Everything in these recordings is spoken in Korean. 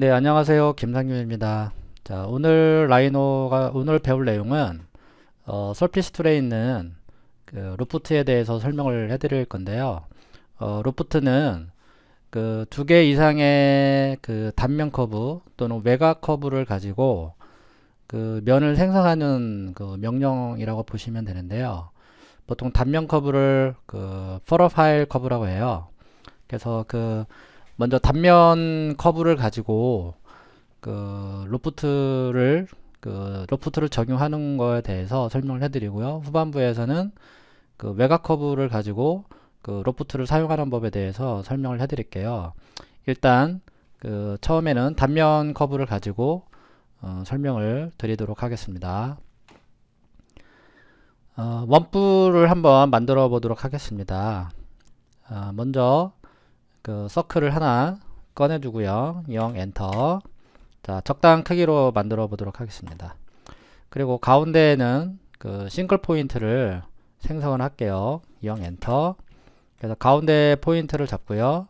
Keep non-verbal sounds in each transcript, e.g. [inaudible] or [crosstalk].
네, 안녕하세요. 김상윤입니다 자, 오늘 라이노가 오늘 배울 내용은 어, 설피스툴에 있는 그 루프트에 대해서 설명을 해드릴 건데요. 어, 루프트는 그 두 개 이상의 그 단면 커브 또는 외곽 커브를 가지고 그 면을 생성하는 그 명령이라고 보시면 되는데요. 보통 단면 커브를 그 퍼러 파일 커브라고 해요. 그래서 그 먼저 단면 커브를 가지고 그 로프트를 그 로프트를 적용하는 거에 대해서 설명을 해드리고요. 후반부에서는 그 외곽 커브를 가지고 그 로프트를 사용하는 법에 대해서 설명을 해드릴게요. 일단 그 처음에는 단면 커브를 가지고 어, 설명을 드리도록 하겠습니다. 어, 원뿔을 한번 만들어 보도록 하겠습니다. 어, 먼저 그 서클을 하나 꺼내주고요. 0 엔터. 자, 적당 크기로 만들어 보도록 하겠습니다. 그리고 가운데에는 그 싱글 포인트를 생성을 할게요. 0 엔터. 그래서 가운데 포인트를 잡고요.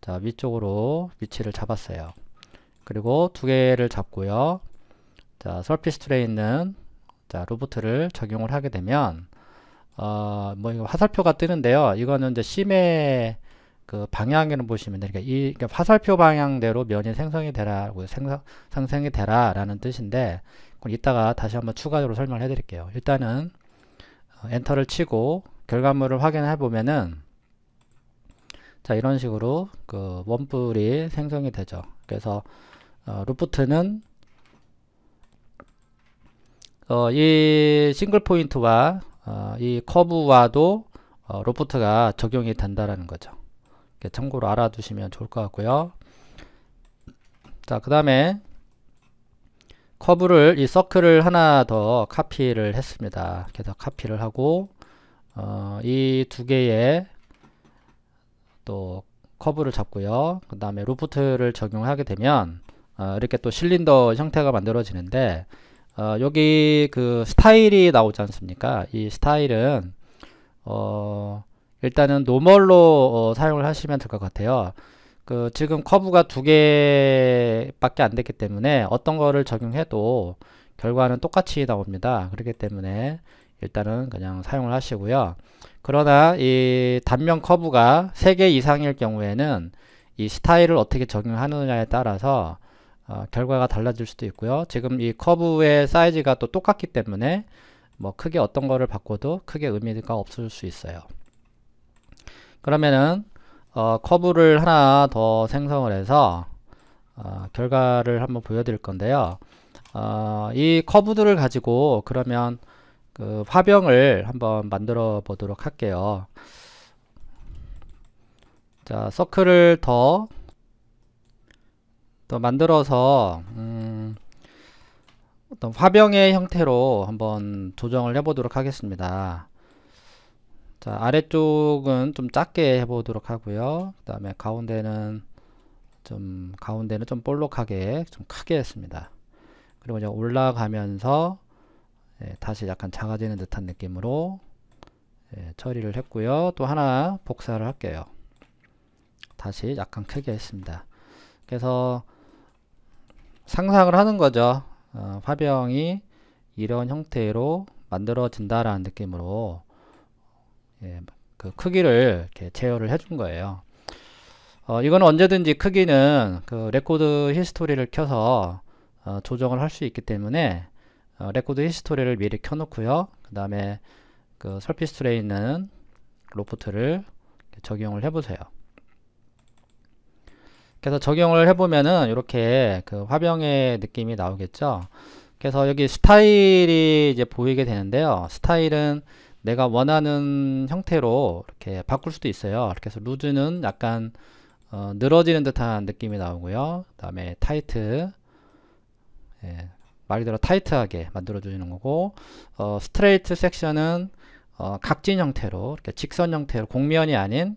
자, 위쪽으로 위치를 잡았어요. 그리고 두 개를 잡고요. 자, 서피스 툴에 있는 자, 로보트를 적용을 하게 되면 어, 뭐 이거 화살표가 뜨는데요. 이거는 이제 심의 그 방향에는 보시면 되니까이 그러니까 화살표 방향대로 면이 생성이 되라고 생성 상생이 되라라는 뜻인데 그건 이따가 다시 한번 추가적으로 설명을 해드릴게요. 일단은 어, 엔터를 치고 결과물을 확인해 보면은 자 이런 식으로 그 원뿔이 생성이 되죠. 그래서 어, 루프트는 어, 이 싱글 포인트와 어, 이 커브와도 어, 로프트가 적용이 된다라는 거죠. 참고로 알아두시면 좋을 것 같고요. 자, 그 다음에 커브를 이 서클을 하나 더 카피를 했습니다. 그래서 카피를 하고 어, 이 두 개의 또 커브를 잡고요. 그 다음에 루프트를 적용하게 되면 어, 이렇게 또 실린더 형태가 만들어지는데 어, 여기 그 스타일이 나오지 않습니까? 이 스타일은 어, 일단은 노멀로 어, 사용을 하시면 될 것 같아요. 그 지금 커브가 두 개밖에 안 됐기 때문에 어떤 거를 적용해도 결과는 똑같이 나옵니다. 그렇기 때문에 일단은 그냥 사용을 하시고요. 그러나 이 단면 커브가 세 개 이상일 경우에는 이 스타일을 어떻게 적용하느냐에 따라서 어, 결과가 달라질 수도 있고요. 지금 이 커브의 사이즈가 또 똑같기 때문에 뭐 크게 어떤 거를 바꿔도 크게 의미가 없을 수 있어요. 그러면은 어, 커브를 하나 더 생성을 해서 어, 결과를 한번 보여드릴 건데요. 어, 이 커브들을 가지고 그러면 그 화병을 한번 만들어 보도록 할게요. 자, 서클을 더, 더 만들어서 음, 어떤 화병의 형태로 한번 조정을 해보도록 하겠습니다. 자 아래쪽은 좀 작게 해보도록 하고요 그 다음에 가운데는 좀 가운데는 좀 볼록하게 좀 크게 했습니다 그리고 이제 올라가면서 예, 다시 약간 작아지는 듯한 느낌으로 예, 처리를 했고요 또 하나 복사를 할게요 다시 약간 크게 했습니다 그래서 상상을 하는 거죠 어, 화병이 이런 형태로 만들어진다라는 느낌으로 예, 그 크기를 이렇게 제어를 해준 거예요. 어, 이건 언제든지 크기는 그 레코드 히스토리를 켜서 어, 조정을 할 수 있기 때문에 어, 레코드 히스토리를 미리 켜놓고요. 그 다음에 그 설피스툴에 있는 로프트를 적용을 해보세요. 그래서 적용을 해보면은 이렇게 그 화병의 느낌이 나오겠죠. 그래서 여기 스타일이 이제 보이게 되는데요. 스타일은 내가 원하는 형태로 이렇게 바꿀 수도 있어요. 그래서 루즈는 약간 어, 늘어지는 듯한 느낌이 나오고요. 그 다음에 타이트 예, 말 그대로 타이트하게 만들어주는 거고 어, 스트레이트 섹션은 어, 각진 형태로 이렇게 직선 형태로 공면이 아닌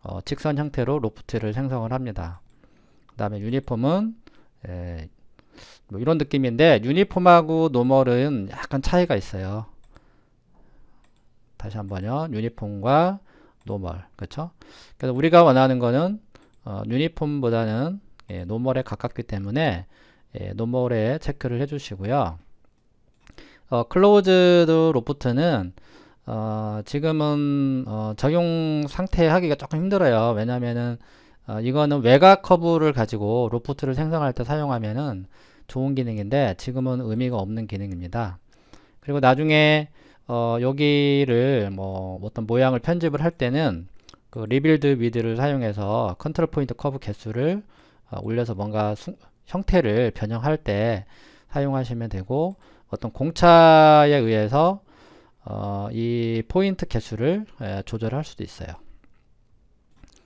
어, 직선 형태로 로프트를 생성을 합니다. 그 다음에 유니폼은 예, 뭐 이런 느낌인데 유니폼하고 노멀은 약간 차이가 있어요. 다시 한번요. 유니폼과 노멀. 그렇죠? 그래서 우리가 원하는 거는 어, 유니폼보다는 예, 노멀에 가깝기 때문에 예, 노멀에 체크를 해주시고요. 어, 클로즈드 로프트는 어, 지금은 어, 적용 상태 하기가 조금 힘들어요. 왜냐면은 어, 이거는 외곽 커브를 가지고 로프트를 생성할 때 사용하면은 좋은 기능인데 지금은 의미가 없는 기능입니다. 그리고 나중에 어, 여기를 뭐 어떤 모양을 편집을 할 때는 그 리빌드 위드를 사용해서 컨트롤 포인트 커브 개수를 어, 올려서 뭔가 수, 형태를 변형할 때 사용하시면 되고 어떤 공차에 의해서 어, 이 포인트 개수를 예, 조절할 수도 있어요.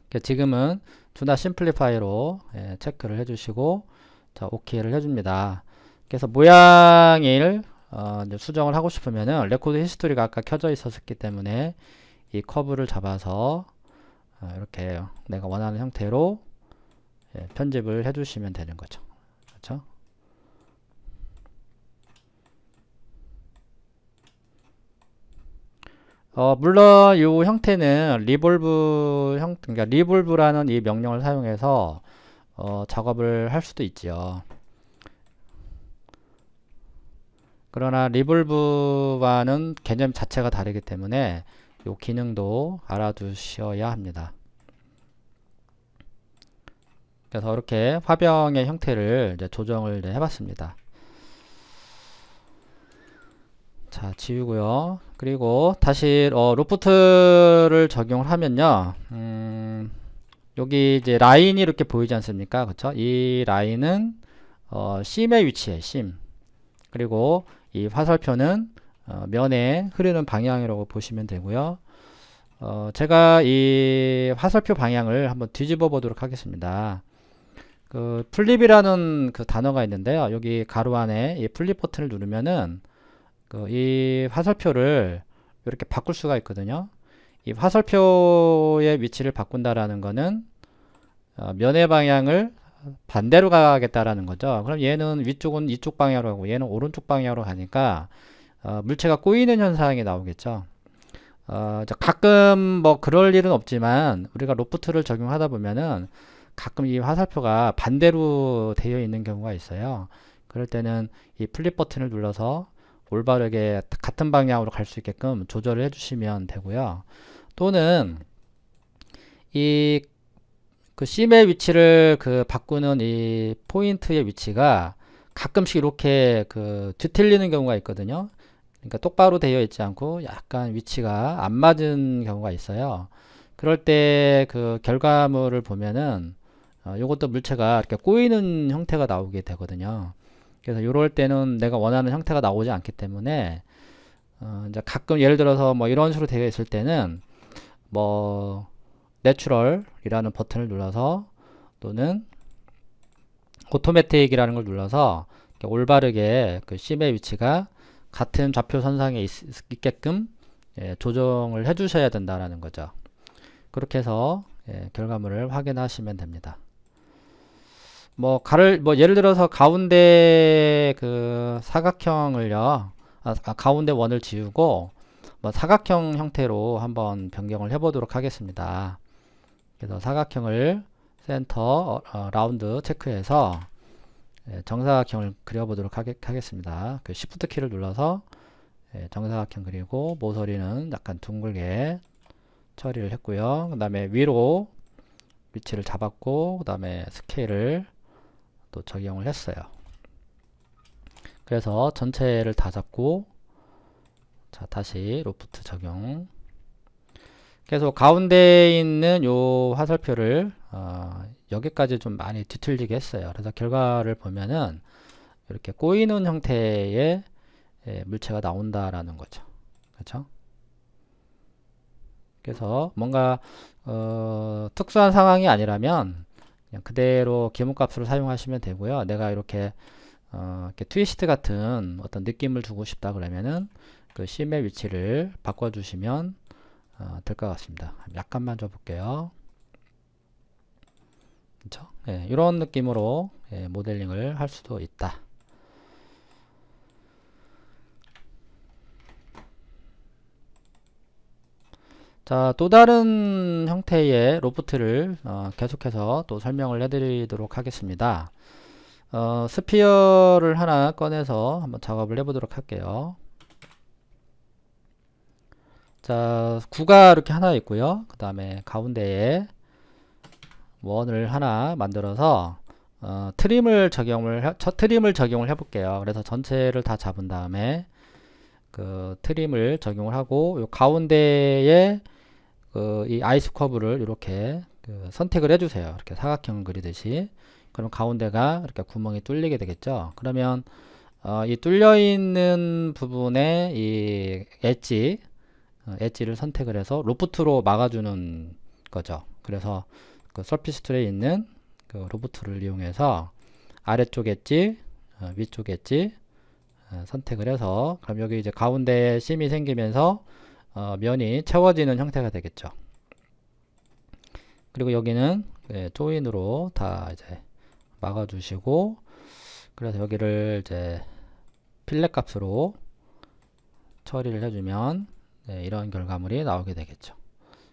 그러니까 지금은 두나 심플리파이로 예, 체크를 해주시고 자, 오케이를 해줍니다. 그래서 모양일 어, 수정을 하고 싶으면은 레코드 히스토리가 아까 켜져 있었기 때문에 이 커브를 잡아서 어, 이렇게 내가 원하는 형태로 예, 편집을 해주시면 되는 거죠. 그렇죠? 어, 물론 이 형태는 리볼브 형, 그러니까 리볼브라는 이 명령을 사용해서 어, 작업을 할 수도 있지요. 그러나 리볼브와는 개념 자체가 다르기 때문에 이 기능도 알아두셔야 합니다. 그래서 이렇게 화병의 형태를 조정을 네, 해봤습니다. 자 지우고요. 그리고 다시 어, 로프트를 적용을 하면요. 음, 여기 이제 라인이 이렇게 보이지 않습니까? 그렇죠? 이 라인은 어, 심의 위치해 심. 그리고 이 화살표는 어, 면에 흐르는 방향이라고 보시면 되고요. 어, 제가 이 화살표 방향을 한번 뒤집어 보도록 하겠습니다. 그 플립이라는 그 단어가 있는데요. 여기 가로 안에 이 플립 버튼을 누르면은 그이 화살표를 이렇게 바꿀 수가 있거든요. 이 화살표의 위치를 바꾼다라는 거는 어, 면의 방향을 반대로 가겠다라는 거죠. 그럼 얘는 위쪽은 이쪽 방향으로 가고 얘는 오른쪽 방향으로 가니까 어, 물체가 꼬이는 현상이 나오겠죠. 어, 가끔 뭐 그럴 일은 없지만 우리가 로프트를 적용하다 보면은 가끔 이 화살표가 반대로 되어 있는 경우가 있어요. 그럴 때는 이 플립 버튼을 눌러서 올바르게 같은 방향으로 갈 수 있게끔 조절을 해주시면 되고요. 또는 이그 심의 위치를 그 바꾸는 이 포인트의 위치가 가끔씩 이렇게 그 뒤틀리는 경우가 있거든요. 그러니까 똑바로 되어 있지 않고 약간 위치가 안 맞은 경우가 있어요. 그럴 때 그 결과물을 보면은 어, 것도 물체가 이렇게 꼬이는 형태가 나오게 되거든요. 그래서 이럴 때는 내가 원하는 형태가 나오지 않기 때문에 어, 이제 가끔 예를 들어서 뭐 이런 식으로 되어 있을 때는 뭐 내추럴이라는 버튼을 눌러서 또는 오토매틱이라는 걸 눌러서 올바르게 그 심의 위치가 같은 좌표 선상에 있, 게끔 예, 조정을 해 주셔야 된다라는 거죠. 그렇게 해서 예, 결과물을 확인하시면 됩니다. 뭐 가를 뭐 예를 들어서 가운데 그 사각형을요. 아, 아 가운데 원을 지우고 뭐 사각형 형태로 한번 변경을 해 보도록 하겠습니다. 그래서 사각형을 센터 어, 어, 라운드 체크해서 예, 정사각형을 그려보도록 하겠, 습니다그 Shift 키를 눌러서 예, 정사각형 그리고 모서리는 약간 둥글게 처리를 했고요. 그 다음에 위로 위치를 잡았고 그 다음에 스케일을 또 적용을 했어요. 그래서 전체를 다 잡고 자 다시 로프트 적용 그래서 가운데 있는 요 화살표를 어, 여기까지 좀 많이 뒤틀리게 했어요. 그래서 결과를 보면은 이렇게 꼬이는 형태의 예, 물체가 나온다라는 거죠. 그렇죠? 그래서 뭔가 어, 특수한 상황이 아니라면 그냥 그대로 기본값으로 사용하시면 되고요. 내가 이렇게, 어, 이렇게 트위스트 같은 어떤 느낌을 주고 싶다 그러면은 그 심의 위치를 바꿔주시면 어, 될것 같습니다. 약간만 줘볼게요. 그렇 예, 이런 느낌으로 예, 모델링을 할 수도 있다. 자, 또 다른 형태의 로프트를 어, 계속해서 또 설명을 해드리도록 하겠습니다. 어, 스피어를 하나 꺼내서 한번 작업을 해보도록 할게요. 자, 9가 이렇게 하나 있고요. 그 다음에 가운데에 원을 하나 만들어서 어, 트림을 적용을 해, 첫 트림을 적용을 해볼게요. 그래서 전체를 다 잡은 다음에 그 트림을 적용을 하고 요 가운데에 그이 아이스 커브를 이렇게 그 선택을 해주세요. 이렇게 사각형 을 그리듯이 그럼 가운데가 이렇게 구멍이 뚫리게 되겠죠. 그러면 어, 이 뚫려 있는 부분에 이 엣지 어, 엣지를 선택을 해서 로프트로 막아주는 거죠. 그래서 그 서피스 툴에 있는 그 로프트를 이용해서 아래쪽 엣지, 어, 위쪽 엣지 어, 선택을 해서 그럼 여기 이제 가운데에 심이 생기면서 어, 면이 채워지는 형태가 되겠죠. 그리고 여기는 예, 조인으로 다 이제 막아주시고 그래서 여기를 이제 필렛 값으로 처리를 해주면 네, 이런 결과물이 나오게 되겠죠.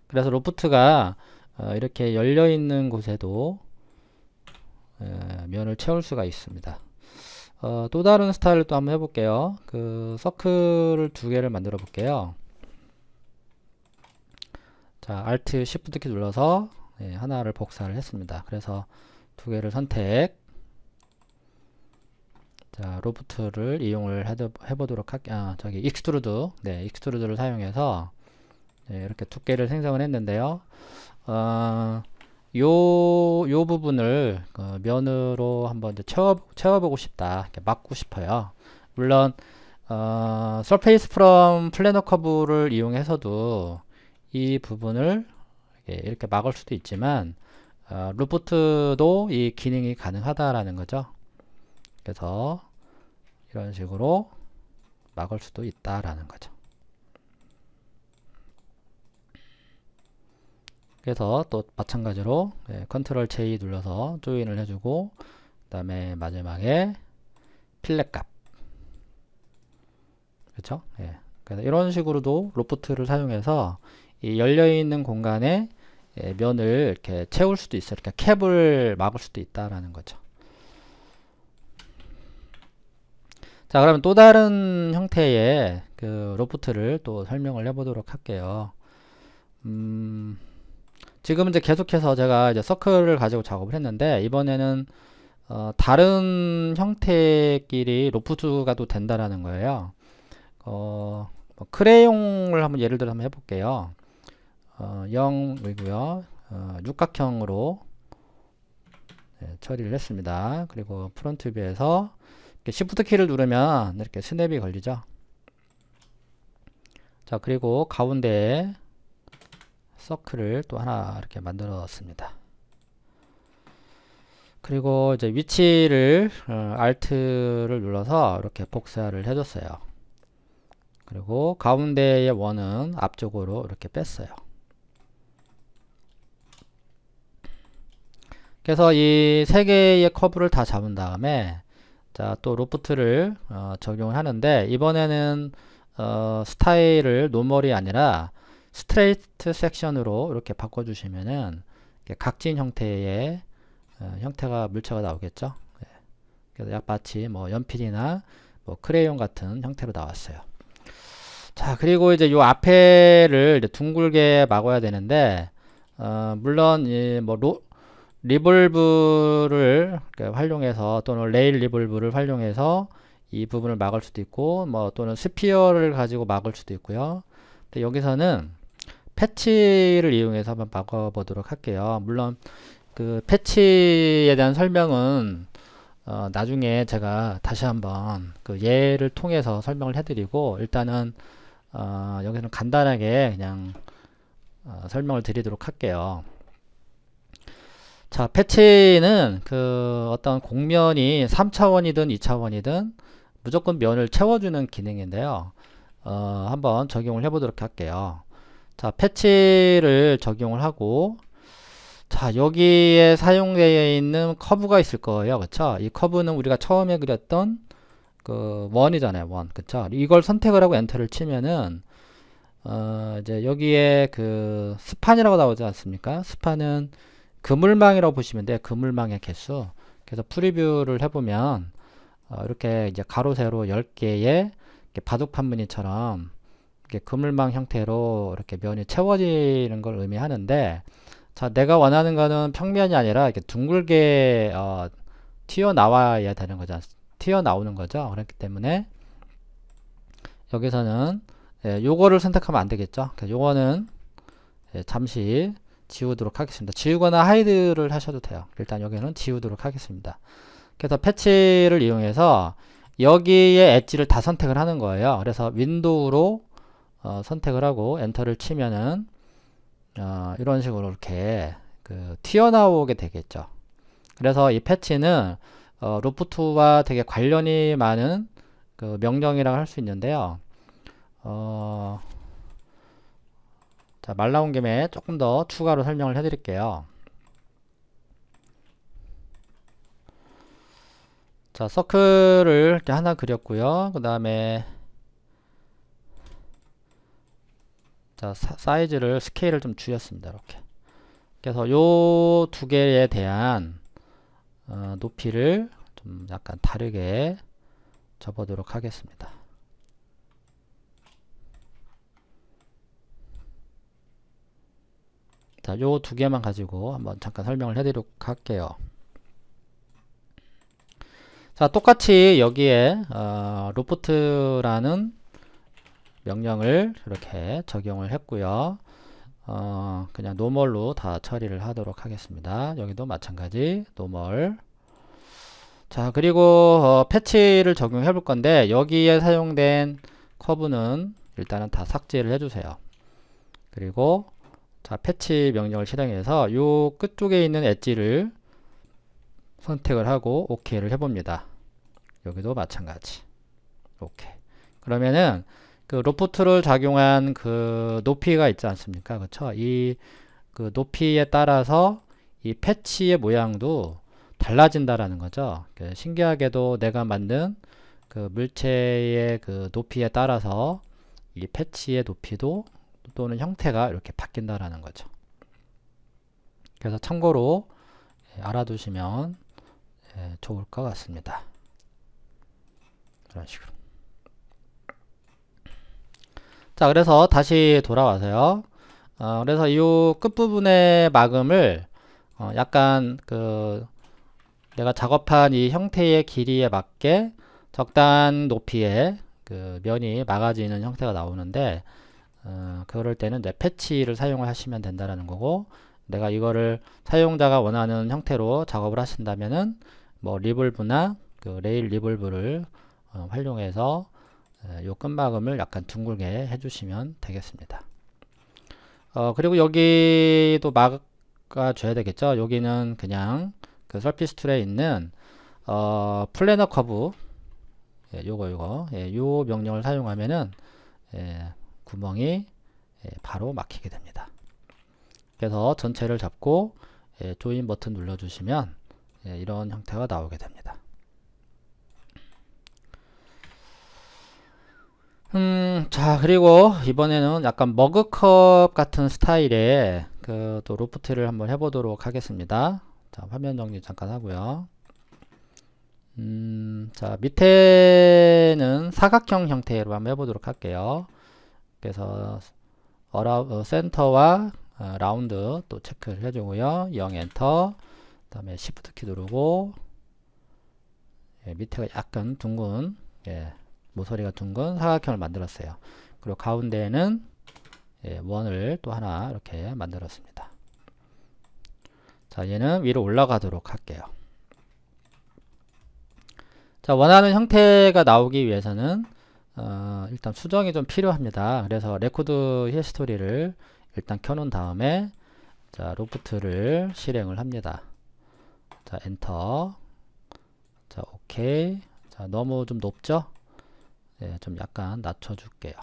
그래서 로프트가 어, 이렇게 열려 있는 곳에도 에, 어, 면을 채울 수가 있습니다. 어, 또 다른 스타일을 또 한번 해볼게요. 그 서클을 두 개를 만들어 볼게요. 자, Alt Shift 키 눌러서 예, 하나를 복사를 했습니다. 그래서 두 개를 선택. 자, 로프트를 이용을 해보도록 할, 아, 저기, 익스트루드. 네, 익스트루드를 사용해서, 네, 이렇게 두께를 생성을 했는데요. 어, 요, 요 부분을 그 면으로 한번 이제 채워, 채워보고 싶다. 이렇게 막고 싶어요. 물론, 어, surface from 플래너 커브를 이용해서도 이 부분을 이렇게 막을 수도 있지만, 어, 루프트도 이 기능이 가능하다라는 거죠. 그래서 이런 식으로 막을 수도 있다라는 거죠. 그래서 또 마찬가지로 예, 컨트롤 J 눌러서 조인을 해주고 그 다음에 마지막에 필렛 값 그렇죠? 예. 그래서 이런 식으로도 로프트를 사용해서 이 열려있는 공간에 예, 면을 이렇게 채울 수도 있어요. 이렇게 캡을 막을 수도 있다라는 거죠. 자 그러면 또 다른 형태의 그 로프트를 또 설명을 해보도록 할게요 음 지금 이제 계속해서 제가 이제 서클을 가지고 작업을 했는데 이번에는 어, 다른 형태끼리 로프트가 또 된다라는 거예요 어, 뭐 크레용을 한번 예를 들어 한번 해볼게요 어, 0이고요 어, 육각형으로 네, 처리를 했습니다 그리고 프론트 뷰에서 이렇게 Shift 키를 누르면 이렇게 스냅이 걸리죠. 자 그리고 가운데 서클을 또 하나 이렇게 만들었습니다. 그리고 이제 위치를 어, Alt를 눌러서 이렇게 복사를 해줬어요. 그리고 가운데의 원은 앞쪽으로 이렇게 뺐어요. 그래서 이 세 개의 커브를 다 잡은 다음에 자, 또 로프트를 어, 적용을 하는데 이번에는 어, 스타일을 노멀이 아니라 스트레이트 섹션으로 이렇게 바꿔주시면은 각진 형태의 어, 형태가 물체가 나오겠죠. 예. 그래서 약 마치 뭐 연필이나 뭐 크레용 같은 형태로 나왔어요. 자, 그리고 이제 요 앞에를 이제 둥글게 막아야 되는데 어, 물론 예, 뭐 리볼브를 활용해서 또는 레일 리볼브를 활용해서 이 부분을 막을 수도 있고 뭐 또는 스피어를 가지고 막을 수도 있고요. 근데 여기서는 패치를 이용해서 한번 막아 보도록 할게요. 물론 그 패치에 대한 설명은 어 나중에 제가 다시 한번 그 예를 통해서 설명을 해드리고 일단은 어 여기는 간단하게 그냥 어 설명을 드리도록 할게요. 자, 패치는 그 어떤 공면이 3차원이든 2차원이든 무조건 면을 채워주는 기능인데요. 어, 한번 적용을 해보도록 할게요. 자, 패치를 적용을 하고 자, 여기에 사용되어 있는 커브가 있을 거예요. 그쵸? 이 커브는 우리가 처음에 그렸던 그 원이잖아요. 원. 그쵸? 이걸 선택을 하고 엔터를 치면은 어, 이제 여기에 그 스판이라고 나오지 않습니까? 스판은 그물망이라고 보시면 돼요. 그물망의 개수. 그래서 프리뷰를 해보면 어, 이렇게 이제 가로 세로 10개의 바둑 판무늬처럼 이렇게 그물망 형태로 이렇게 면이 채워지는 걸 의미하는데 자 내가 원하는 거는 평면이 아니라 이렇게 둥글게 어, 튀어나와야 되는 거죠. 튀어나오는 거죠. 그렇기 때문에 여기서는 예, 요거를 선택하면 안 되겠죠. 그러니까 요거는 예, 잠시 지우도록 하겠습니다. 지우거나 하이드를 하셔도 돼요. 일단 여기는 지우도록 하겠습니다. 그래서 패치를 이용해서 여기에 엣지를 다 선택을 하는 거예요. 그래서 윈도우로 어, 선택을 하고 엔터를 치면은 어, 이런 식으로 이렇게 그 튀어나오게 되겠죠. 그래서 이 패치는 어, 로프2와 되게 관련이 많은 그 명령이라고 할 수 있는데요. 어, 자, 말 나온 김에 조금 더 추가로 설명을 해드릴게요. 자, 서클을 이렇게 하나 그렸고요. 그 다음에 자, 사, 이즈를 스케일을 좀 줄였습니다. 이렇게. 그래서 요 두 개에 대한 어, 높이를 좀 약간 다르게 접어도록 하겠습니다. 자, 요두 개만 가지고 한번 잠깐 설명을 해드리도록 할게요. 자, 똑같이 여기에 어, 로프트라는 명령을 이렇게 적용을 했고요. 어, 그냥 노멀로 다 처리를 하도록 하겠습니다. 여기도 마찬가지 노멀 자 그리고 어, 패치를 적용해 볼 건데 여기에 사용된 커브는 일단은 다 삭제를 해주세요. 그리고 자, 패치 명령을 실행해서 요 끝쪽에 있는 엣지를 선택을 하고 OK를 해봅니다. 여기도 마찬가지. OK. 그러면은 그 로프트를 작용한 그 높이가 있지 않습니까? 그쵸? 이 그 높이에 따라서 이 패치의 모양도 달라진다라는 거죠. 그 신기하게도 내가 만든 그 물체의 그 높이에 따라서 이 패치의 높이도 또는 형태가 이렇게 바뀐다라는 거죠. 그래서 참고로 예, 알아두시면 예, 좋을 것 같습니다. 이런 식으로. 자, 그래서 다시 돌아와서요. 어, 그래서 이 끝부분의 막음을 어, 약간 그 내가 작업한 이 형태의 길이에 맞게 적당 높이의 그 면이 막아지는 형태가 나오는데 어, 그럴 때는 이제 패치를 사용을 하시면 된다라는 거고 내가 이거를 사용자가 원하는 형태로 작업을 하신다면은 뭐 리볼브나 그 레일 리볼브를 어, 활용해서 요 끝막음을 약간 둥글게 해주시면 되겠습니다. 어, 그리고 여기도 막아줘야 되겠죠. 여기는 그냥 그 서피스 툴에 있는 어, 플래너 커브 예, 요거 요거 예, 요 명령을 사용하면은 예, 구멍이 예, 바로 막히게 됩니다. 그래서 전체를 잡고 예, 조인 버튼 눌러주시면 예, 이런 형태가 나오게 됩니다. 음, 자, 그리고 이번에는 약간 머그컵 같은 스타일의 그또 로프트를 한번 해보도록 하겠습니다. 자, 화면 정리 잠깐 하고요. 음, 자, 밑에는 사각형 형태로 한번 해보도록 할게요. 그래서 어라, 어, 센터와 어, 라운드 또 체크를 해주고요. 0 엔터 그 다음에 시프트 키 누르고 예, 밑에가 약간 둥근 예, 모서리가 둥근 사각형을 만들었어요. 그리고 가운데에는 예, 원을 또 하나 이렇게 만들었습니다. 자 얘는 위로 올라가도록 할게요. 자 원하는 형태가 나오기 위해서는 어, 일단 수정이 좀 필요합니다. 그래서 레코드 히스토리를 일단 켜놓은 다음에 자 로프트를 실행을 합니다. 자 엔터 자 오케이 자 너무 좀 높죠? 네, 좀 약간 낮춰줄게요.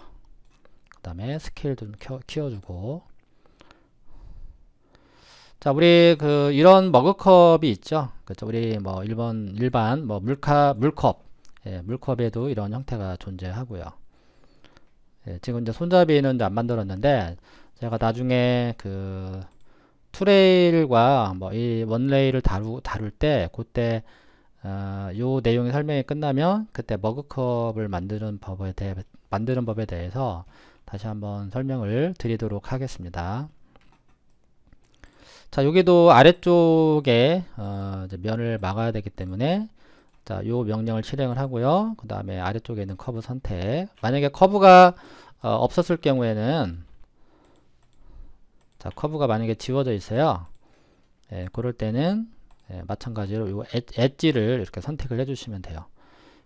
그 다음에 스케일 좀 켜, 키워주고 자 우리 그 이런 머그컵이 있죠 그렇죠 우리 뭐 일본 일반 뭐 물카 물컵 예, 물컵에도 이런 형태가 존재하고요. 예, 지금 이제 손잡이는 이제 안 만들었는데 제가 나중에 그 투레일과 뭐 이 원레일을 다루, 다룰 때 그때 어, 요 내용이 설명이 끝나면 그때 머그컵을 만드는 법에 대해 만드는 법에 대해서 다시 한번 설명을 드리도록 하겠습니다. 자 여기도 아래쪽에 어, 면을 막아야 되기 때문에 자, 요 명령을 실행을 하고요. 그 다음에 아래쪽에 있는 커브 선택. 만약에 커브가 어, 없었을 경우에는 자, 커브가 만약에 지워져 있어요. 예, 그럴 때는 예, 마찬가지로 요 엣지를 이렇게 선택을 해주시면 돼요.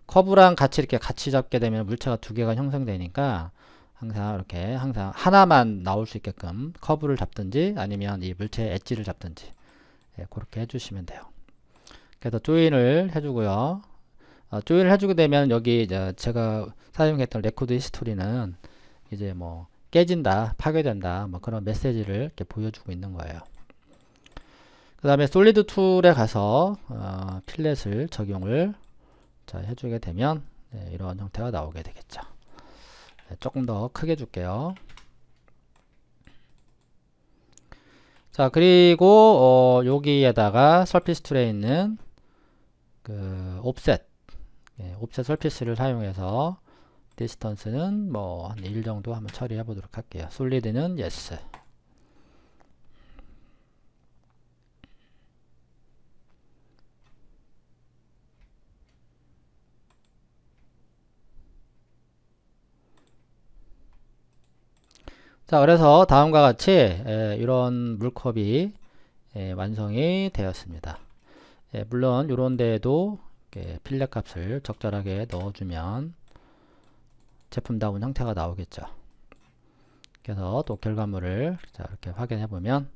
커브랑 같이 이렇게 같이 잡게 되면 물체가 두 개가 형성되니까 항상 이렇게 항상 하나만 나올 수 있게끔 커브를 잡든지 아니면 이 물체의 엣지를 잡든지 예, 그렇게 해주시면 돼요. 그래서 조인을 해주고요. 어, 조인을 해주게 되면 여기 이제 제가 사용했던 레코드 히스토리는 이제 뭐 깨진다, 파괴된다, 뭐 그런 메시지를 이렇게 보여주고 있는 거예요. 그 다음에 솔리드 툴에 가서 어, 필렛을 적용을 해주게 되면 네, 이런 형태가 나오게 되겠죠. 네, 조금 더 크게 줄게요. 자 그리고 어, 여기에다가 서피스 툴에 있는 그 옵셋 예, 옵셋 설피스를 사용해서 디스턴스는 뭐한 1 정도 한번 처리해 보도록 할게요. 솔리드는 yes. 자 그래서 다음과 같이 에, 예, 이런 물컵이 에, 예, 완성이 되었습니다. 예, 물론 이런 데에도 필렛 값을 적절하게 넣어주면 제품다운 형태가 나오겠죠. 그래서 또 결과물을 자, 이렇게 확인해 보면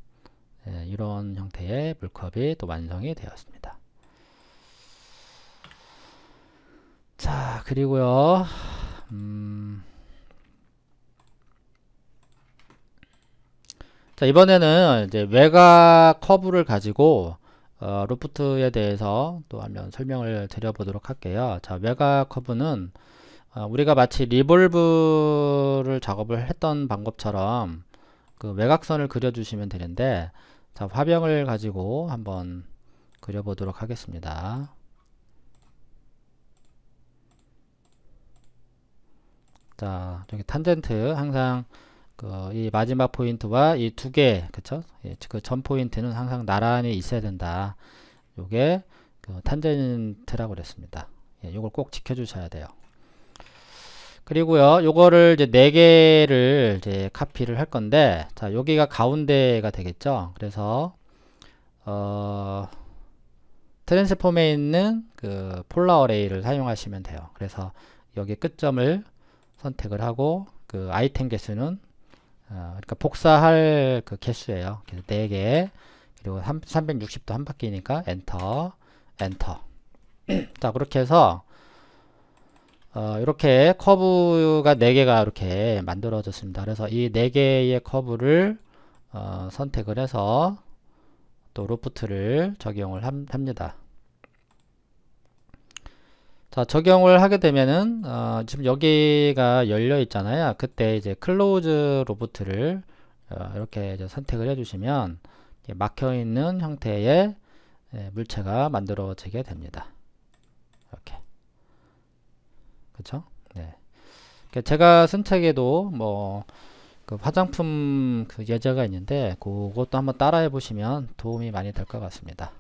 예, 이런 형태의 물컵이 또 완성이 되었습니다. 자 그리고요 음, 자 이번에는 이제 외곽 커브를 가지고 어, 루프트에 대해서 또 한번 설명을 드려보도록 할게요. 자, 외곽 커브는 어, 우리가 마치 리볼브를 작업을 했던 방법처럼 그 외곽선을 그려주시면 되는데 자, 화병을 가지고 한번 그려보도록 하겠습니다. 자, 여기 탄젠트 항상 그이 마지막 포인트와 이 두 개, 그쵸? 예, 그전 포인트는 항상 나란히 있어야 된다. 요게 그 탄젠트라고 그랬습니다. 예, 요걸 꼭 지켜주셔야 돼요. 그리고요, 요거를 이제 네 개를 이제 카피를 할 건데, 자, 여기가 가운데가 되겠죠? 그래서, 어, 트랜스폼에 있는 그 폴라 어레이를 사용하시면 돼요. 그래서 여기 끝점을 선택을 하고, 그 아이템 개수는 어, 그러니까 복사할 그 개수예요. 그래서 4개 그리고 3, 360도 한 바퀴니까 엔터 엔터 [clears throat] 자 그렇게 해서 어, 이렇게 커브가 4개가 이렇게 만들어졌습니다. 그래서 이 4개의 커브를 어, 선택을 해서 또 로프트를 적용을 함, 합니다. 자 적용을 하게 되면은 어, 지금 여기가 열려 있잖아요 그때 이제 클로즈 로봇을 어, 이렇게 선택을 해주시면 막혀 있는 형태의 예, 물체가 만들어지게 됩니다 이렇게 그쵸 네 그러니까 제가 쓴 책에도 뭐 그 화장품 그 예제가 있는데 그것도 한번 따라해 보시면 도움이 많이 될 것 같습니다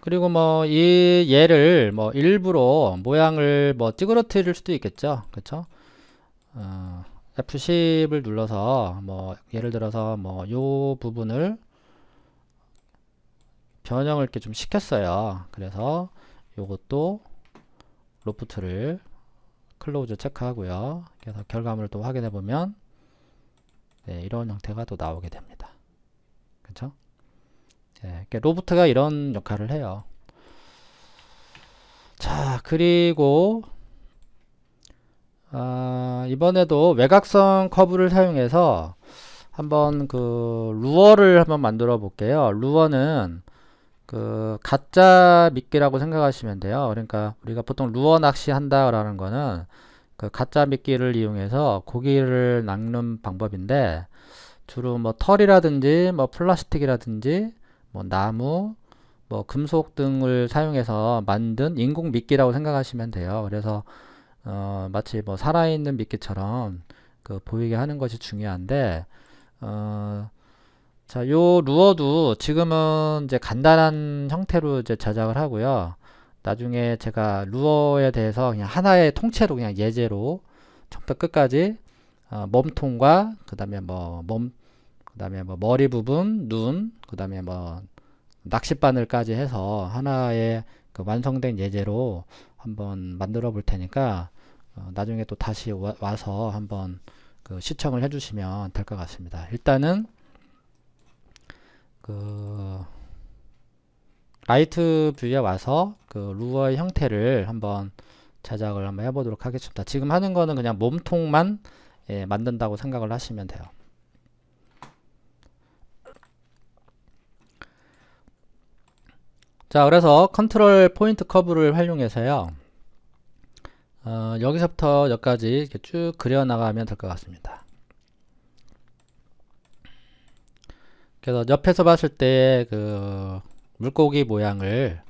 그리고 뭐 이 얘를 뭐 일부러 모양을 뭐 찌그러뜨릴 수도 있겠죠 그쵸 어, F10을 눌러서 뭐 예를 들어서 뭐 요 부분을 변형을 이렇게 좀 시켰어요 그래서 요것도 로프트를 클로즈 체크하고요 그래서 결과물을 또 확인해 보면 네, 이런 형태가 또 나오게 됩니다 그쵸 예, 그러니까 로보트가 이런 역할을 해요. 자, 그리고 아, 이번에도 외곽선 커브를 사용해서 한번 그 루어를 한번 만들어 볼게요. 루어는 그 가짜 미끼라고 생각하시면 돼요. 그러니까 우리가 보통 루어 낚시 한다라는 거는 그 가짜 미끼를 이용해서 고기를 낚는 방법인데 주로 뭐 털이라든지 뭐 플라스틱이라든지 뭐 나무, 뭐 금속 등을 사용해서 만든 인공 미끼라고 생각하시면 돼요. 그래서 어, 마치 뭐 살아있는 미끼처럼 그 보이게 하는 것이 중요한데 어, 자, 요 루어도 지금은 이제 간단한 형태로 이제 제작을 하고요. 나중에 제가 루어에 대해서 그냥 하나의 통째로 그냥 예제로 처음부터 끝까지 어, 몸통과 그 다음에 뭐몸 그 다음에 뭐 머리 부분, 눈, 그 다음에 뭐낚싯바늘까지 해서 하나의 그 완성된 예제로 한번 만들어 볼 테니까 어, 나중에 또 다시 와, 서 한번 그 시청을 해주시면 될 것 같습니다. 일단은 그 라이트 뷰에 와서 그 루어의 형태를 한번 제작을 한번 해보도록 하겠습니다. 지금 하는 거는 그냥 몸통만 예, 만든다고 생각을 하시면 돼요. 자 그래서 컨트롤 포인트 커브를 활용해서요 어, 여기서부터 여기까지 이렇게 쭉 그려나가면 될 것 같습니다 그래서 옆에서 봤을 때 그 물고기 모양을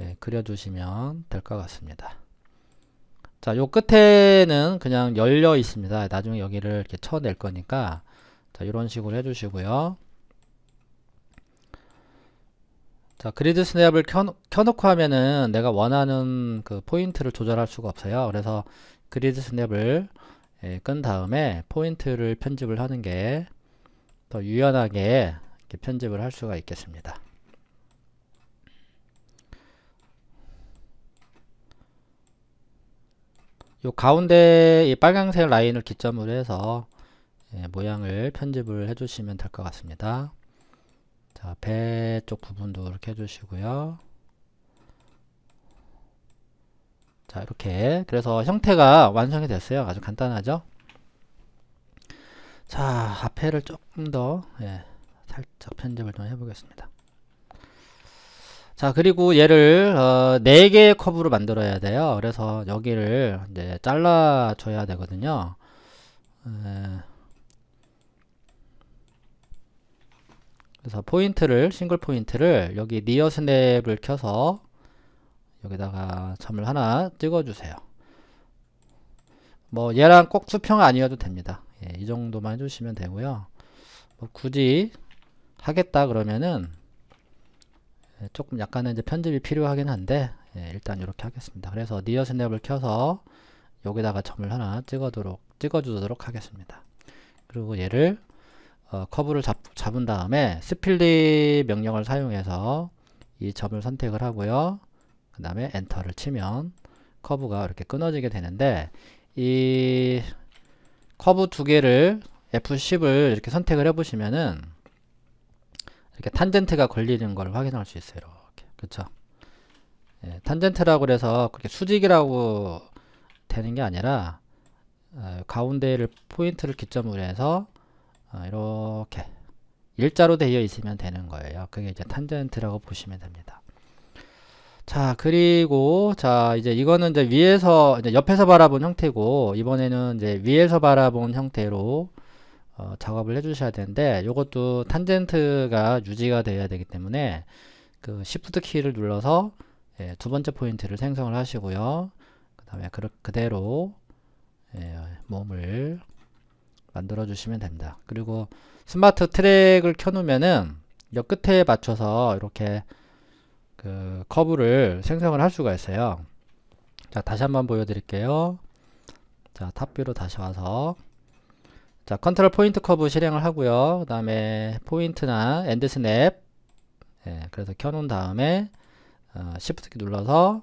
예, 그려주시면 될 것 같습니다 자 요 끝에는 그냥 열려 있습니다 나중에 여기를 이렇게 쳐낼 거니까 자 이런 식으로 해주시고요 자 그리드 스냅을 켜, 켜놓고 하면은 내가 원하는 그 포인트를 조절할 수가 없어요 그래서 그리드 스냅을 예, 끈 다음에 포인트를 편집을 하는 게 더 유연하게 편집을 할 수가 있겠습니다 요 가운데 이빨간색 라인을 기점으로 해서 예, 모양을 편집을 해주시면 될 것 같습니다 자, 배쪽 부분도 이렇게 해주시고요. 자, 이렇게. 그래서 형태가 완성이 됐어요. 아주 간단하죠? 자, 앞에를 조금 더, 예, 살짝 편집을 좀 해보겠습니다. 자, 그리고 얘를, 어, 4개의 커브로 만들어야 돼요. 그래서 여기를 이제 잘라줘야 되거든요. 예. 그래서 포인트를 싱글 포인트를 여기 리어 스냅을 켜서 여기다가 점을 하나 찍어주세요. 뭐 얘랑 꼭 수평 아니어도 됩니다. 예, 이 정도만 해주시면 되고요. 뭐 굳이 하겠다 그러면은 예, 조금 약간의 이제 편집이 필요하긴 한데 예, 일단 이렇게 하겠습니다. 그래서 니어 스냅을 켜서 여기다가 점을 하나 찍어주도록 하겠습니다. 그리고 얘를 어, 커브를 잡, 잡은 다음에 스플릿 명령을 사용해서 이 점을 선택을 하고요. 그 다음에 엔터를 치면 커브가 이렇게 끊어지게 되는데 이 커브 두 개를 F10을 이렇게 선택을 해보시면은 이렇게 탄젠트가 걸리는 걸 확인할 수 있어요. 이렇게 그쵸? 예, 탄젠트라고 그래서 그렇게 수직이라고 되는 게 아니라 어, 가운데를 포인트를 기점으로 해서 아, 이렇게 일자로 되어 있으면 되는 거예요. 그게 이제 탄젠트라고 보시면 됩니다. 자, 그리고 자, 이제 이거는 이제 위에서 이제 옆에서 바라본 형태고 이번에는 이제 위에서 바라본 형태로 어, 작업을 해 주셔야 되는데 이것도 탄젠트가 유지가 되어야 되기 때문에 그 시프트 키를 눌러서 예, 두 번째 포인트를 생성을 하시고요. 그 다음에 그대로 예, 몸을 만들어 주시면 됩니다 그리고 스마트 트랙을 켜 놓으면은 옆 끝에 맞춰서 이렇게 그 커브를 생성을 할 수가 있어요 자 다시 한번 보여드릴게요 자 탑뷰로 다시 와서 자 컨트롤 포인트 커브 실행을 하고요 그 다음에 포인트나 엔드 스냅 예, 그래서 켜놓은 다음에 어, 시프트키 눌러서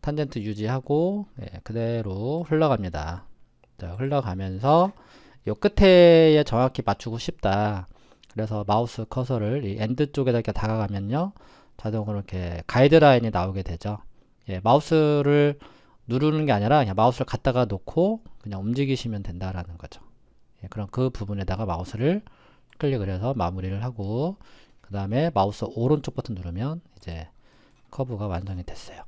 탄젠트 유지하고 예, 그대로 흘러갑니다 자, 흘러가면서 요 끝에 정확히 맞추고 싶다. 그래서 마우스 커서를 이 엔드 쪽에다 이렇게 다가가면요. 자동으로 이렇게 가이드라인이 나오게 되죠. 예, 마우스를 누르는 게 아니라 그냥 마우스를 갖다가 놓고 그냥 움직이시면 된다라는 거죠. 예, 그럼 그 부분에다가 마우스를 클릭을 해서 마무리를 하고 그 다음에 마우스 오른쪽 버튼 누르면 이제 커브가 완성이 됐어요.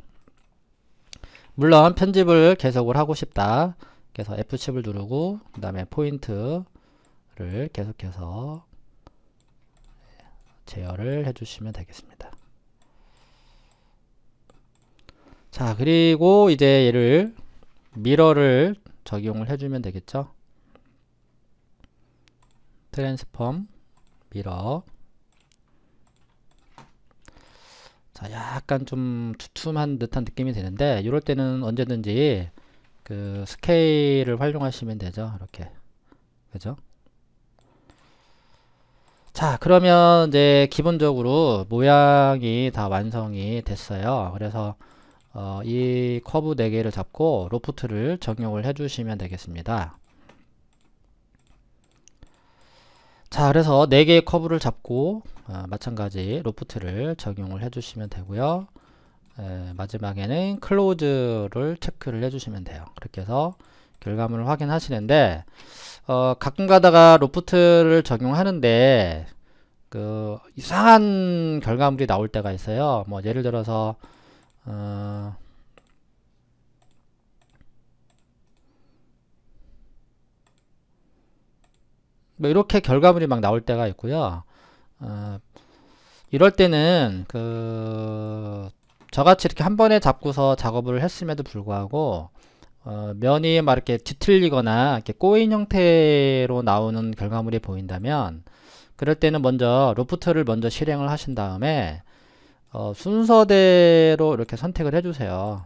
물론 편집을 계속을 하고 싶다. 그래서 F10을 누르고 그 다음에 포인트를 계속해서 제어를 해주시면 되겠습니다. 자 그리고 이제 얘를 미러를 적용을 해주면 되겠죠. 트랜스폼 미러 자 약간 좀두툼한 듯한 느낌이 드는데 이럴 때는 언제든지 그 스케일을 활용하시면 되죠. 이렇게. 그죠? 자, 그러면 이제 기본적으로 모양이 다 완성이 됐어요. 그래서 어, 이 커브 4개를 잡고 로프트를 적용을 해주시면 되겠습니다. 자 그래서 4개의 커브를 잡고 어, 마찬가지 로프트를 적용을 해주시면 되고요. 마지막에는 클로즈를 체크를 해주시면 돼요. 그렇게 해서 결과물을 확인하시는데 어, 가끔 가다가 로프트를 적용하는데 그 이상한 결과물이 나올 때가 있어요. 뭐 예를 들어서 어, 뭐 이렇게 결과물이 막 나올 때가 있고요. 어, 이럴 때는 그 저같이 이렇게 한 번에 잡고서 작업을 했음에도 불구하고 어, 면이 막 이렇게 뒤틀리거나 이렇게 꼬인 형태로 나오는 결과물이 보인다면 그럴 때는 먼저 로프트를 먼저 실행을 하신 다음에 어, 순서대로 이렇게 선택을 해주세요.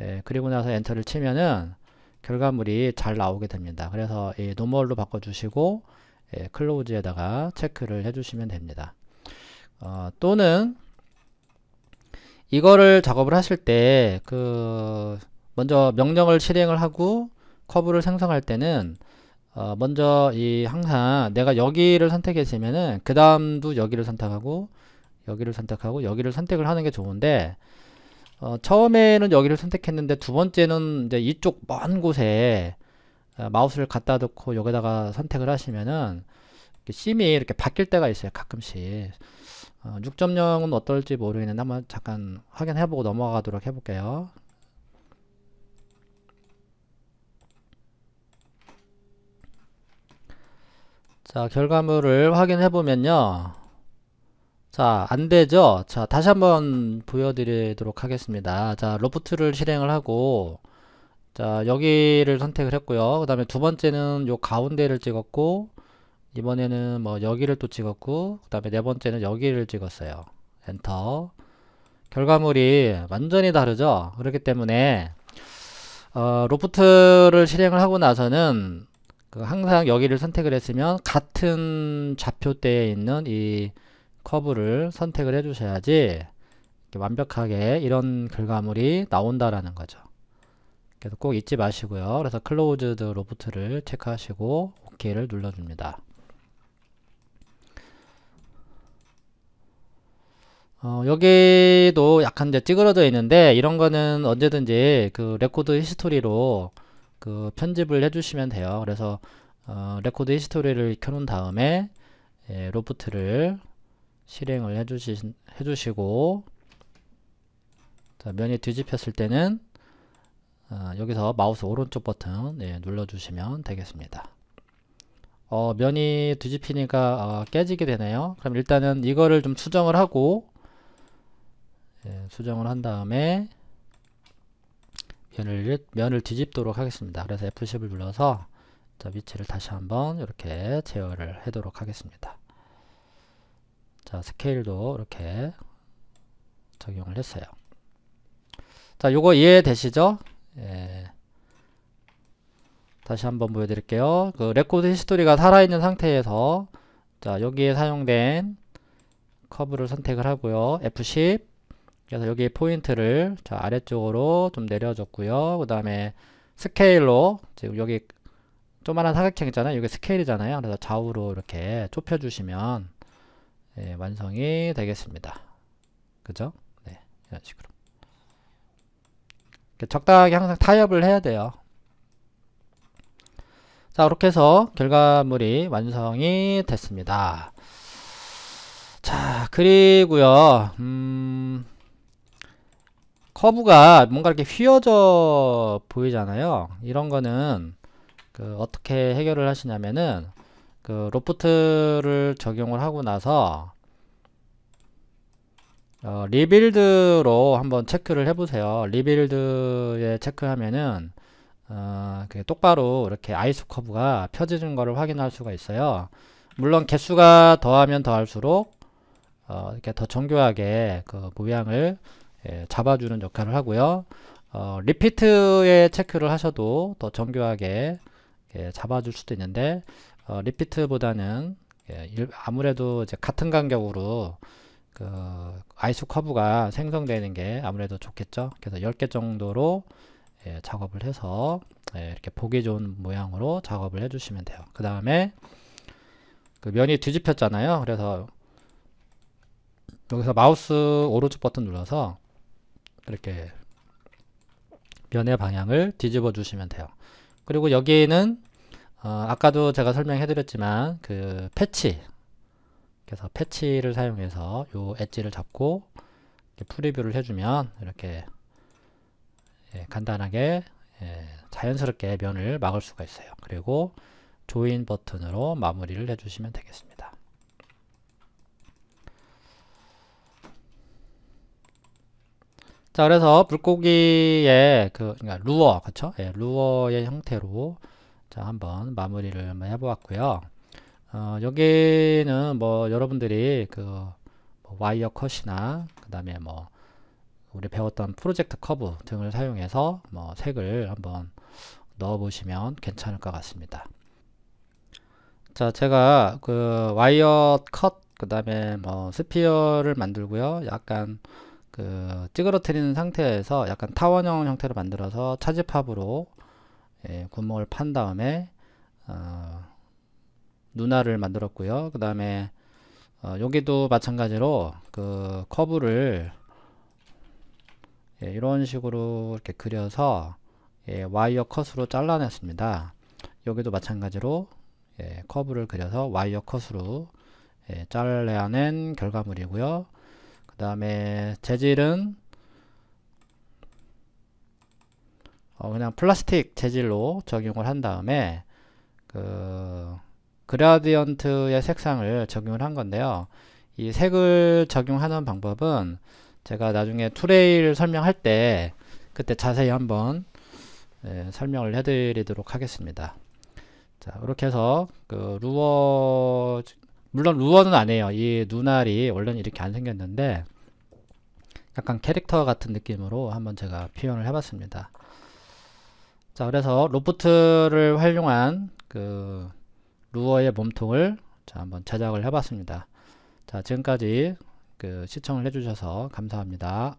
예, 그리고 나서 엔터를 치면은 결과물이 잘 나오게 됩니다. 그래서 이 노멀로 바꿔주시고 예, 클로즈에다가 체크를 해주시면 됩니다. 어, 또는 이거를 작업을 하실 때 그 먼저 명령을 실행을 하고 커브를 생성할 때는 어 먼저 이 항상 내가 여기를 선택했으면은 그 다음도 여기를 선택하고 여기를 선택하고 여기를 선택을 하는 게 좋은데 어 처음에는 여기를 선택했는데 두 번째는 이제 이쪽 먼 곳에 어, 마우스를 갖다 놓고 여기다가 선택을 하시면은 심이 이렇게 바뀔 때가 있어요 가끔씩 6.0은 어, 어떨지 모르겠는데 한번 잠깐 확인해보고 넘어가도록 해볼게요. 자 결과물을 확인해보면요. 자 안되죠? 자 다시 한번 보여드리도록 하겠습니다. 자 로프트를 실행을 하고 자 여기를 선택을 했고요. 그 다음에 두 번째는 요 가운데를 찍었고 이번에는 뭐 여기를 또 찍었고 그 다음에 네 번째는 여기를 찍었어요 엔터 결과물이 완전히 다르죠 그렇기 때문에 어, 로프트를 실행을 하고 나서는 그 항상 여기를 선택을 했으면 같은 좌표대에 있는 이 커브를 선택을 해 주셔야지 완벽하게 이런 결과물이 나온다라는 거죠 그래서 꼭 잊지 마시고요 그래서 클로즈드 로프트를 체크하시고 OK를 눌러줍니다 어, 여기도 약간 이제 찌그러져 있는데 이런 거는 언제든지 그 레코드 히스토리로 그 편집을 해주시면 돼요. 그래서 어, 레코드 히스토리를 켜놓은 다음에 예, 로프트를 실행을 해주시, 해주시고 자, 면이 뒤집혔을 때는 어, 여기서 마우스 오른쪽 버튼 예, 눌러주시면 되겠습니다. 어, 면이 뒤집히니까 어, 깨지게 되네요. 그럼 일단은 이거를 좀 수정을 하고 예, 수정을 한 다음에 면을, 면을 뒤집도록 하겠습니다. 그래서 F10을 눌러서 자, 위치를 다시 한번 이렇게 제어를 해도록 하겠습니다. 자, 스케일도 이렇게 적용을 했어요. 자, 요거 이해되시죠? 예. 다시 한번 보여드릴게요. 그 레코드 히스토리가 살아있는 상태에서 자, 여기에 사용된 커브를 선택을 하고요. F10 그래서 여기 포인트를 자, 아래쪽으로 좀 내려줬고요. 그 다음에 스케일로 지금 여기 조만한 사각형 있잖아요. 이게 스케일이잖아요. 그래서 좌우로 이렇게 좁혀주시면 예, 완성이 되겠습니다. 그죠? 네, 이런 식으로. 적당하게 항상 타협을 해야 돼요. 자, 이렇게 해서 결과물이 완성이 됐습니다. 자, 그리고요, 음, 커브가 뭔가 이렇게 휘어져 보이잖아요 이런 거는 그 어떻게 해결을 하시냐면은 그 로프트를 적용을 하고 나서 어, 리빌드로 한번 체크를 해보세요 리빌드에 체크하면은 어, 그 똑바로 이렇게 아이스 커브가 펴지는 것을 확인할 수가 있어요 물론 개수가 더하면 더할수록 어, 이렇게 더 정교하게 그 모양을 예, 잡아주는 역할을 하고요. 어, 리피트에 체크를 하셔도 더 정교하게 예, 잡아줄 수도 있는데 어, 리피트보다는 예, 일, 아무래도 이제 같은 간격으로 그 아이스 커브가 생성되는 게 아무래도 좋겠죠. 그래서 10개 정도로 예, 작업을 해서 예, 이렇게 보기 좋은 모양으로 작업을 해주시면 돼요. 그 다음에 그 면이 뒤집혔잖아요. 그래서 여기서 마우스 오른쪽 버튼 눌러서 이렇게 면의 방향을 뒤집어 주시면 돼요. 그리고 여기는 어, 아까도 제가 설명해 드렸지만 그 패치 그래서 패치를 사용해서 요 엣지를 잡고 프리뷰를 해주면 이렇게 예, 간단하게 예, 자연스럽게 면을 막을 수가 있어요. 그리고 조인 버튼으로 마무리를 해주시면 되겠습니다. 자 그래서 물고기의 그 그러니까 루어 그쵸 예, 루어의 형태로 자 한번 마무리를 한번 해보았구요 어, 여기는 뭐 여러분들이 그 뭐 와이어 컷이나 그 다음에 뭐 우리 배웠던 프로젝트 커브 등을 사용해서 뭐 색을 한번 넣어 보시면 괜찮을 것 같습니다 자 제가 그 와이어 컷 그 다음에 뭐 스피어를 만들고요 약간 그 찌그러뜨리는 상태에서 약간 타원형 형태로 만들어서 차집합으로 예, 구멍을 판 다음에 어, 누나를 만들었고요. 그 다음에 어, 여기도 마찬가지로 그 커브를 예, 이런 식으로 이렇게 그려서 예, 와이어 컷으로 잘라냈습니다. 여기도 마찬가지로 예, 커브를 그려서 와이어 컷으로 예, 잘라낸 결과물이고요. 그 다음에 재질은 어 그냥 플라스틱 재질로 적용을 한 다음에 그 그라디언트의 색상을 적용을 한 건데요. 이 색을 적용하는 방법은 제가 나중에 투레일 설명할 때 그때 자세히 한번 예, 설명을 해드리도록 하겠습니다. 자, 이렇게 해서 그 루어 물론 루어는 아니에요. 이 눈알이 원래는 이렇게 안 생겼는데 약간 캐릭터 같은 느낌으로 한번 제가 표현을 해봤습니다. 자 그래서 로프트를 활용한 그 루어의 몸통을 자 한번 제작을 해봤습니다. 자 지금까지 그 시청을 해주셔서 감사합니다.